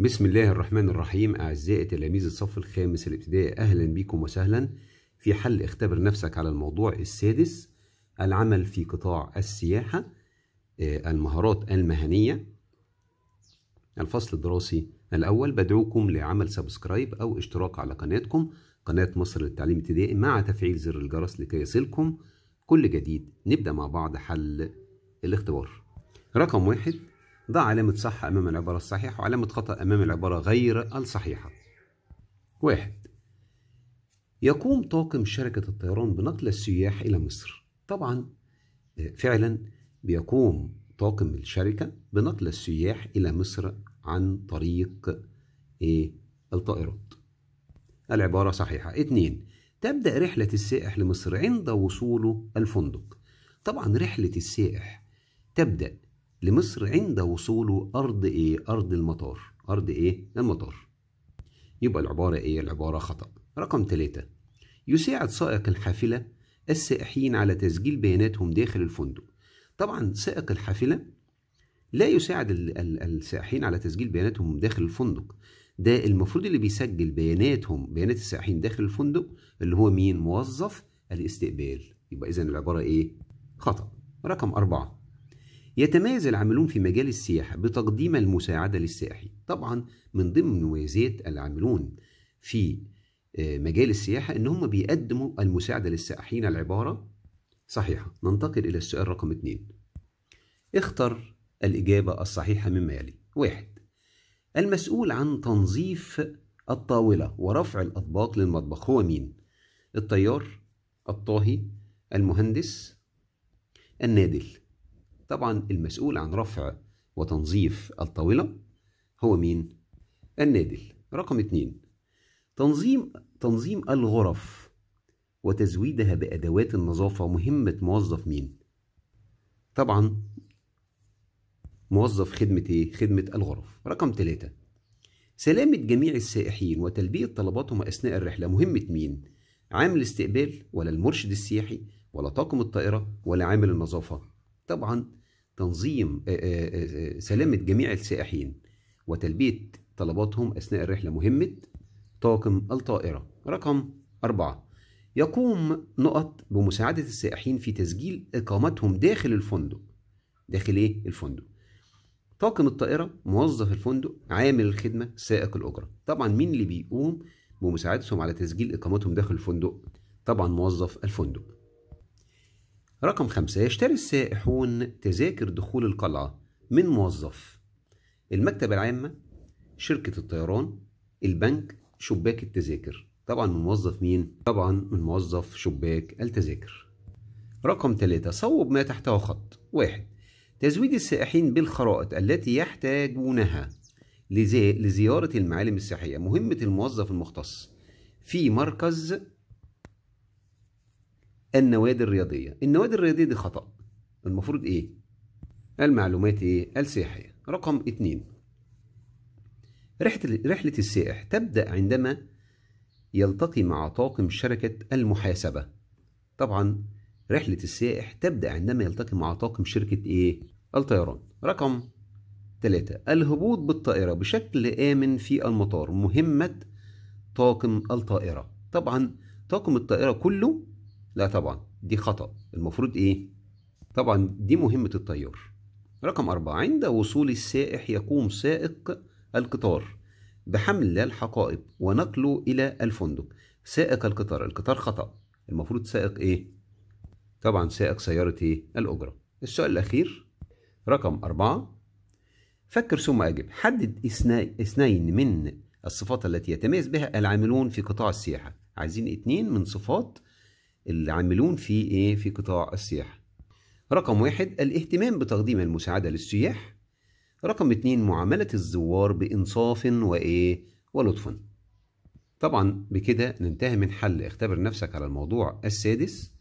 بسم الله الرحمن الرحيم أعزائي تلاميذ الصف الخامس الابتدائي أهلا بكم وسهلا في حل اختبر نفسك على الموضوع السادس العمل في قطاع السياحة آه، المهارات المهنية الفصل الدراسي الأول بدعوكم لعمل سبسكرايب أو اشتراك على قناتكم قناة مصر للتعليم الابتدائي مع تفعيل زر الجرس لكي يصلكم كل جديد نبدأ مع بعض حل الاختبار رقم واحد ضع علامة صح أمام العبارة الصحيحة وعلامة خطأ أمام العبارة غير الصحيحة واحد يقوم طاقم شركة الطيران بنقل السياح إلى مصر طبعا آه، فعلا بيقوم طاقم الشركة بنقل السياح إلى مصر عن طريق إيه الطائرات العبارة صحيحة اتنين تبدأ رحلة السائح لمصر عند وصوله الفندق طبعا رحلة السائح تبدأ لمصر عند وصوله أرض إيه؟ أرض المطار أرض إيه؟ المطار يبقى العبارة إيه؟ العبارة خطأ رقم ثلاثة يساعد سائق الحافلة السائحين على تسجيل بياناتهم داخل الفندق طبعا سائق الحافلة لا يساعد السائحين على تسجيل بياناتهم داخل الفندق ده المفروض اللي بيسجل بياناتهم بيانات السائحين داخل الفندق اللي هو مين موظف الاستقبال يبقى اذا العبارة ايه خطأ رقم أربعة يتميز العاملون في مجال السياحة بتقديم المساعدة للسائحين طبعا من ضمن مميزات العاملون في آه، مجال السياحة إن هم بيقدموا المساعدة للسائحين العبارة صحيحة ننتقل إلى السؤال رقم اثنين اختر الإجابة الصحيحة مما يلي واحد المسؤول عن تنظيف الطاولة ورفع الأطباق للمطبخ هو مين؟ الطيار الطاهي المهندس النادل طبعا المسؤول عن رفع وتنظيف الطاولة هو مين؟ النادل رقم اتنين تنظيم تنظيم الغرف وتزويدها بأدوات النظافة مهمة موظف مين؟ طبعا موظف خدمة ايه؟ خدمة الغرف رقم ثلاثة سلامة جميع السائحين وتلبية طلباتهم أثناء الرحلة مهمة مين؟ عامل استقبال ولا المرشد السياحي ولا طاقم الطائرة ولا عامل النظافة؟ طبعا تنظيم آه، آه، آه، سلامة جميع السائحين وتلبية طلباتهم أثناء الرحلة مهمة طاقم الطائرة رقم أربعة يقوم نقط بمساعدة السائحين في تسجيل إقامتهم داخل الفندق داخل إيه؟ الفندق طاقم الطائرة موظف الفندق عامل الخدمة سائق الأجرة طبعا مين اللي بيقوم بمساعدتهم على تسجيل إقامتهم داخل الفندق؟ طبعا موظف الفندق رقم خمسة يشتري السائحون تذاكر دخول القلعة من موظف المكتبة العامة شركة الطيران البنك شباك التذاكر طبعا من موظف مين؟ طبعا من موظف شباك التذاكر رقم ثلاثة صوب ما تحته خط واحد تزويد السائحين بالخرائط التي يحتاجونها لزيارة المعالم السياحية مهمة الموظف المختص في مركز النوادي الرياضيه النوادي الرياضيه دي خطا المفروض ايه المعلومات ايه السياحيه رقم اتنين رحله السائح تبدا عندما يلتقي مع طاقم شركه المحاسبه طبعا رحله السائح تبدا عندما يلتقي مع طاقم شركه ايه الطيران رقم ثلاثة الهبوط بالطائرة بشكل آمن في المطار مهمة طاقم الطائرة طبعا طاقم الطائرة كله لا طبعا دي خطأ المفروض إيه؟ طبعا دي مهمة الطيار رقم أربعة عند وصول السائح يقوم سائق القطار بحمل الحقائب ونقله إلى الفندق سائق القطار القطار خطأ المفروض سائق إيه؟ طبعا سائق سيارة إيه؟ الأجرة السؤال الأخير رقم أربعة فكر ثم أجب حدد اثنين من الصفات التي يتميز بها العاملون في قطاع السياحة عايزين اثنين من صفات العاملون في ايه في قطاع السياحه رقم واحد الاهتمام بتقديم المساعده للسياح رقم اتنين معامله الزوار بانصاف وايه ولطف طبعا بكده ننتهي من حل اختبر نفسك على الموضوع السادس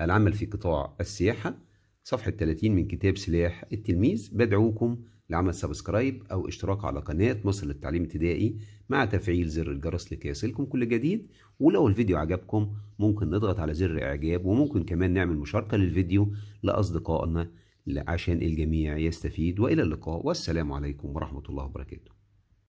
العمل في قطاع السياحه صفحه 30 من كتاب سلاح التلميذ بدعوكم لعمل سبسكرايب أو اشتراك على قناة مصر للتعليم الابتدائي مع تفعيل زر الجرس لكي يصلكم كل جديد ولو الفيديو عجبكم ممكن نضغط على زر إعجاب وممكن كمان نعمل مشاركة للفيديو لأصدقائنا عشان الجميع يستفيد وإلى اللقاء والسلام عليكم ورحمة الله وبركاته